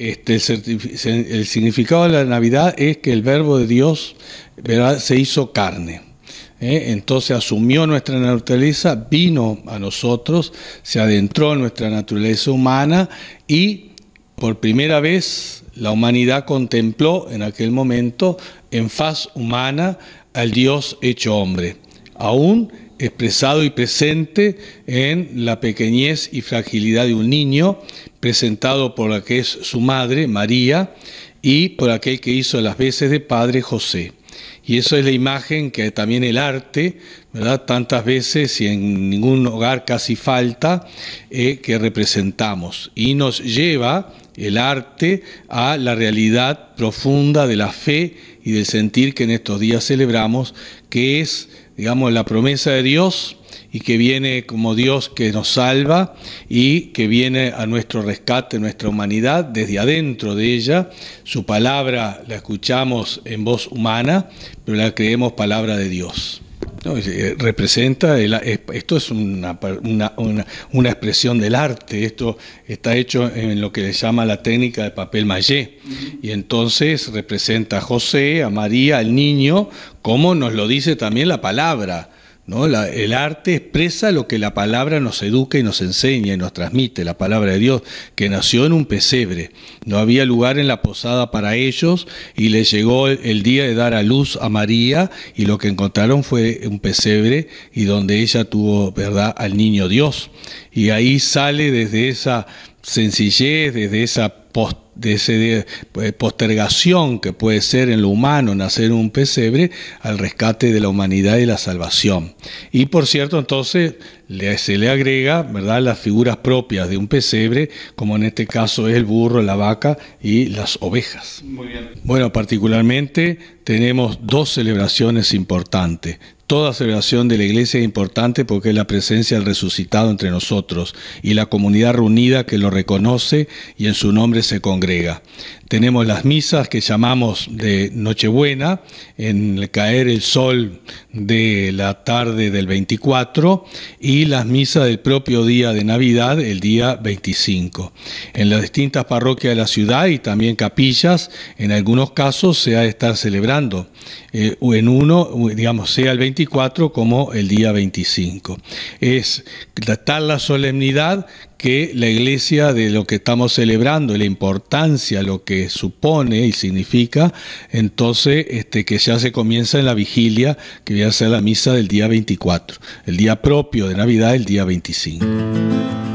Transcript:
Este, el, significado de la Navidad es que el verbo de Dios se hizo carne. ¿eh? Entonces asumió nuestra naturaleza, vino a nosotros, se adentró en nuestra naturaleza humana y por primera vez la humanidad contempló en aquel momento en faz humana al Dios hecho hombre. Aún expresado y presente en la pequeñez y fragilidad de un niño, presentado por la que es su madre, María, y por aquel que hizo las veces de padre, José. Y eso es la imagen que también el arte, ¿verdad? Tantas veces y en ningún hogar casi falta, eh, que representamos. Y nos lleva el arte a la realidad profunda de la fe y del sentir que en estos días celebramos, que es digamos, la promesa de Dios y que viene como Dios que nos salva y que viene a nuestro rescate, nuestra humanidad, desde adentro de ella. Su palabra la escuchamos en voz humana, pero la creemos palabra de Dios. No, eh, representa, esto es una, expresión del arte, esto está hecho en lo que le llama la técnica de papel mallé, y entonces representa a José, a María, al niño, como nos lo dice también la palabra, el arte expresa lo que la palabra nos educa y nos enseña y nos transmite, la palabra de Dios, que nació en un pesebre. No había lugar en la posada para ellos y les llegó el, día de dar a luz a María y lo que encontraron fue un pesebre y donde ella tuvo, ¿verdad?, al niño Dios. Y ahí sale desde esa sencillez, desde esa de ese eh, postergación que puede ser en lo humano nacer un pesebre al rescate de la humanidad y la salvación. Y por cierto, entonces se le agrega ¿verdad? las figuras propias de un pesebre, como en este caso es el burro, la vaca y las ovejas. Bueno, particularmente tenemos dos celebraciones importantes. Toda celebración de la iglesia es importante porque es la presencia del resucitado entre nosotros y la comunidad reunida que lo reconoce y en su nombre se congrega. Tenemos las misas que llamamos de Nochebuena, en el caer el sol de la tarde del 24, y las misas del propio día de Navidad, el día 25. En las distintas parroquias de la ciudad y también capillas, en algunos casos se ha de estar celebrando. Eh, en uno, digamos, sea el 25, como el día 25. Es tal la solemnidad que la iglesia de lo que estamos celebrando y la importancia, lo que supone y significa, entonces este, que ya se comienza en la vigilia, que va a ser la misa del día 24, el día propio de Navidad, el día 25.